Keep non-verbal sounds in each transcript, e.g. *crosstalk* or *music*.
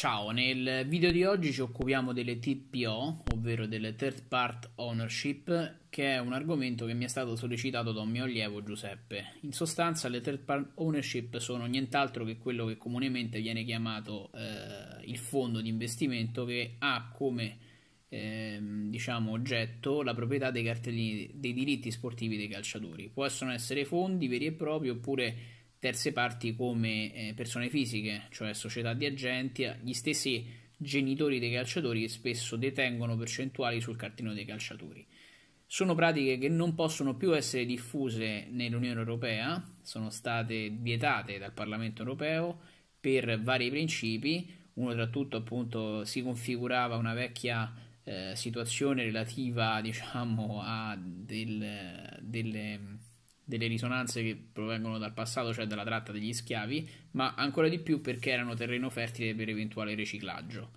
Ciao, nel video di oggi ci occupiamo delle TPO, ovvero delle Third Part Ownership, che è un argomento che mi è stato sollecitato da un mio allievo Giuseppe. In sostanza le Third Part Ownership sono nient'altro che quello che comunemente viene chiamato eh, il fondo di investimento che ha come eh, diciamo, oggetto la proprietà dei cartellini dei diritti sportivi dei calciatori. Possono essere fondi veri e propri oppure terze parti come eh, persone fisiche, cioè società di agenti, gli stessi genitori dei calciatori che spesso detengono percentuali sul cartino dei calciatori. Sono pratiche che non possono più essere diffuse nell'Unione Europea, sono state vietate dal Parlamento Europeo per vari principi, uno tra tutto appunto si configurava una vecchia eh, situazione relativa *laughs* diciamo a del, delle delle risonanze che provengono dal passato, cioè dalla tratta degli schiavi, ma ancora di più perché erano terreno fertile per eventuale riciclaggio.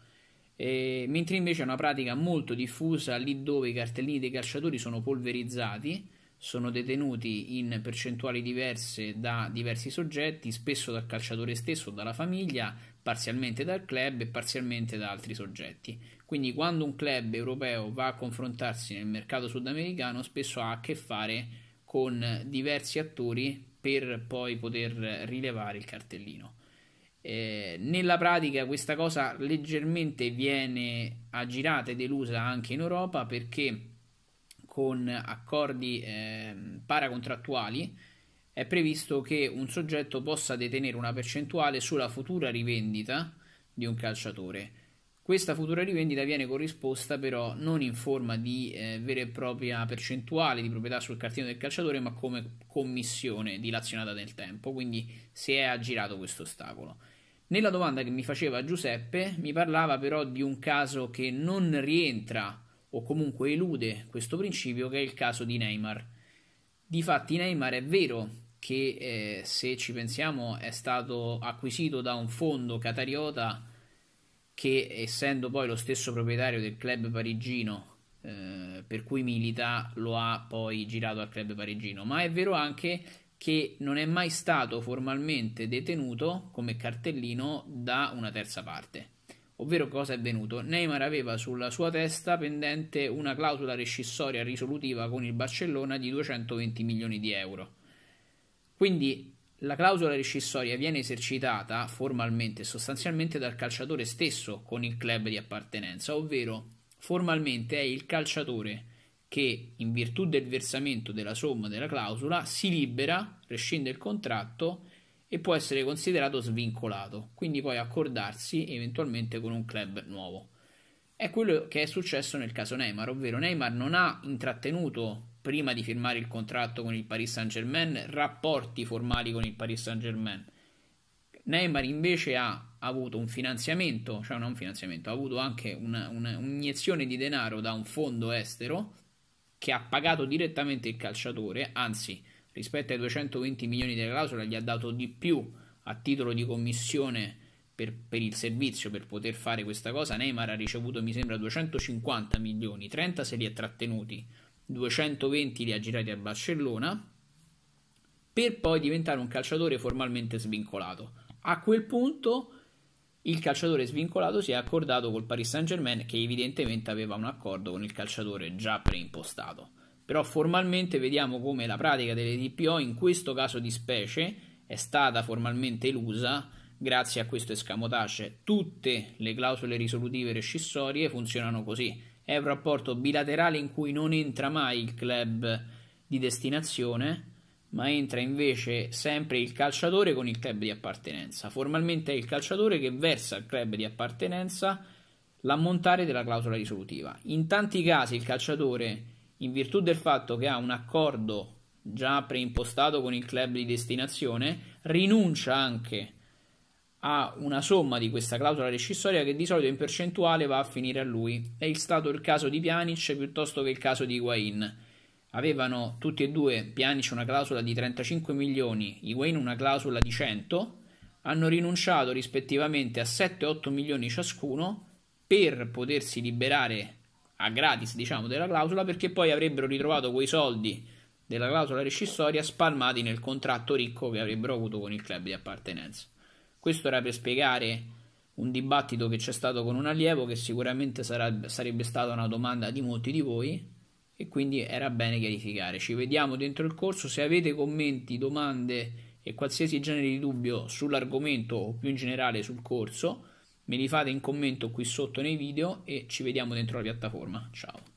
E, mentre invece è una pratica molto diffusa lì dove i cartellini dei calciatori sono polverizzati, sono detenuti in percentuali diverse da diversi soggetti, spesso dal calciatore stesso, o dalla famiglia, parzialmente dal club e parzialmente da altri soggetti. Quindi quando un club europeo va a confrontarsi nel mercato sudamericano spesso ha a che fare con con diversi attori per poi poter rilevare il cartellino. Eh, nella pratica questa cosa leggermente viene aggirata e delusa anche in Europa perché con accordi eh, paracontrattuali è previsto che un soggetto possa detenere una percentuale sulla futura rivendita di un calciatore questa futura rivendita viene corrisposta però non in forma di eh, vera e propria percentuale di proprietà sul cartino del calciatore, ma come commissione dilazionata nel tempo, quindi si è aggirato questo ostacolo. Nella domanda che mi faceva Giuseppe mi parlava però di un caso che non rientra o comunque elude questo principio, che è il caso di Neymar. Difatti Neymar è vero che eh, se ci pensiamo è stato acquisito da un fondo catariota che essendo poi lo stesso proprietario del club parigino eh, per cui milita lo ha poi girato al club parigino, ma è vero anche che non è mai stato formalmente detenuto come cartellino da una terza parte. Ovvero cosa è avvenuto? Neymar aveva sulla sua testa pendente una clausola rescissoria risolutiva con il Barcellona di 220 milioni di euro. Quindi la clausola rescissoria viene esercitata formalmente e sostanzialmente dal calciatore stesso con il club di appartenenza, ovvero formalmente è il calciatore che in virtù del versamento della somma della clausola si libera, rescinde il contratto e può essere considerato svincolato, quindi poi accordarsi eventualmente con un club nuovo. È quello che è successo nel caso Neymar, ovvero Neymar non ha intrattenuto prima di firmare il contratto con il Paris Saint Germain, rapporti formali con il Paris Saint Germain. Neymar invece ha avuto un finanziamento, cioè non un finanziamento, ha avuto anche una, una, un'iniezione di denaro da un fondo estero che ha pagato direttamente il calciatore, anzi rispetto ai 220 milioni della clausola gli ha dato di più a titolo di commissione per, per, il servizio per poter fare questa cosa. Neymar ha ricevuto mi sembra 250 milioni, 30 se li ha trattenuti 220 li ha girati a Barcellona, per poi diventare un calciatore formalmente svincolato. A quel punto il calciatore svincolato si è accordato col Paris Saint Germain che evidentemente aveva un accordo con il calciatore già preimpostato. Però formalmente vediamo come la pratica delle DPO in questo caso di specie è stata formalmente elusa grazie a questo escamotage. Tutte le clausole risolutive rescissorie funzionano così è un rapporto bilaterale in cui non entra mai il club di destinazione, ma entra invece sempre il calciatore con il club di appartenenza. Formalmente è il calciatore che versa al club di appartenenza l'ammontare della clausola risolutiva. In tanti casi il calciatore, in virtù del fatto che ha un accordo già preimpostato con il club di destinazione, rinuncia anche ha una somma di questa clausola rescissoria che di solito in percentuale va a finire a lui. È stato il caso di Pjanic piuttosto che il caso di Higuain. Avevano tutti e due Pjanic una clausola di 35 milioni, Higuain una clausola di 100, hanno rinunciato rispettivamente a 7 8 milioni ciascuno per potersi liberare a gratis, diciamo, della clausola perché poi avrebbero ritrovato quei soldi della clausola rescissoria spalmati nel contratto ricco che avrebbero avuto con il club di appartenenza. Questo era per spiegare un dibattito che c'è stato con un allievo che sicuramente sarà, sarebbe stata una domanda di molti di voi e quindi era bene chiarificare. Ci vediamo dentro il corso, se avete commenti, domande e qualsiasi genere di dubbio sull'argomento o più in generale sul corso, me li fate in commento qui sotto nei video e ci vediamo dentro la piattaforma. Ciao!